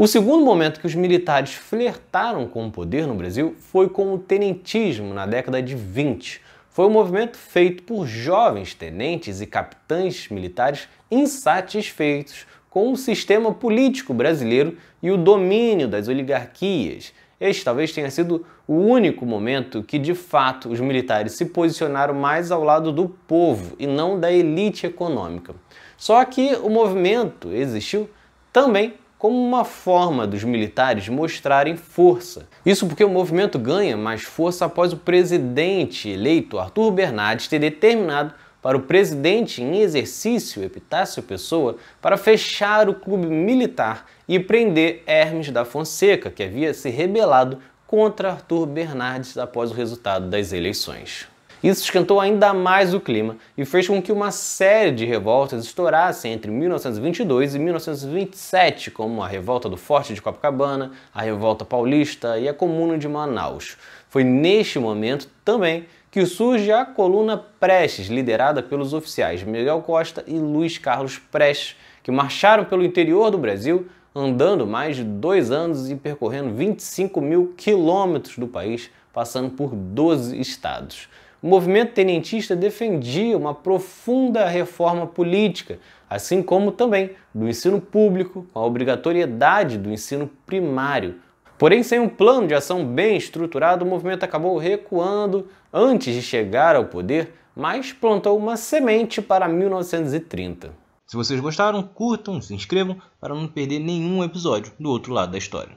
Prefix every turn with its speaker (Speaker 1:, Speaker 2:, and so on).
Speaker 1: O segundo momento que os militares flertaram com o poder no Brasil foi com o tenentismo na década de 20. Foi um movimento feito por jovens tenentes e capitães militares insatisfeitos com o sistema político brasileiro e o domínio das oligarquias. Este talvez tenha sido o único momento que, de fato, os militares se posicionaram mais ao lado do povo e não da elite econômica. Só que o movimento existiu também como uma forma dos militares mostrarem força. Isso porque o movimento ganha mais força após o presidente eleito Arthur Bernardes ter determinado para o presidente em exercício Epitácio Pessoa para fechar o clube militar e prender Hermes da Fonseca, que havia se rebelado contra Arthur Bernardes após o resultado das eleições. Isso esquentou ainda mais o clima e fez com que uma série de revoltas estourassem entre 1922 e 1927, como a revolta do Forte de Copacabana, a revolta paulista e a Comuna de Manaus. Foi neste momento também que surge a coluna Prestes, liderada pelos oficiais Miguel Costa e Luiz Carlos Prestes, que marcharam pelo interior do Brasil, andando mais de dois anos e percorrendo 25 mil quilômetros do país, passando por 12 estados o movimento tenentista defendia uma profunda reforma política, assim como também do ensino público, com a obrigatoriedade do ensino primário. Porém, sem um plano de ação bem estruturado, o movimento acabou recuando antes de chegar ao poder, mas
Speaker 2: plantou uma semente para 1930. Se vocês gostaram, curtam, se inscrevam para não perder nenhum episódio do outro lado da história.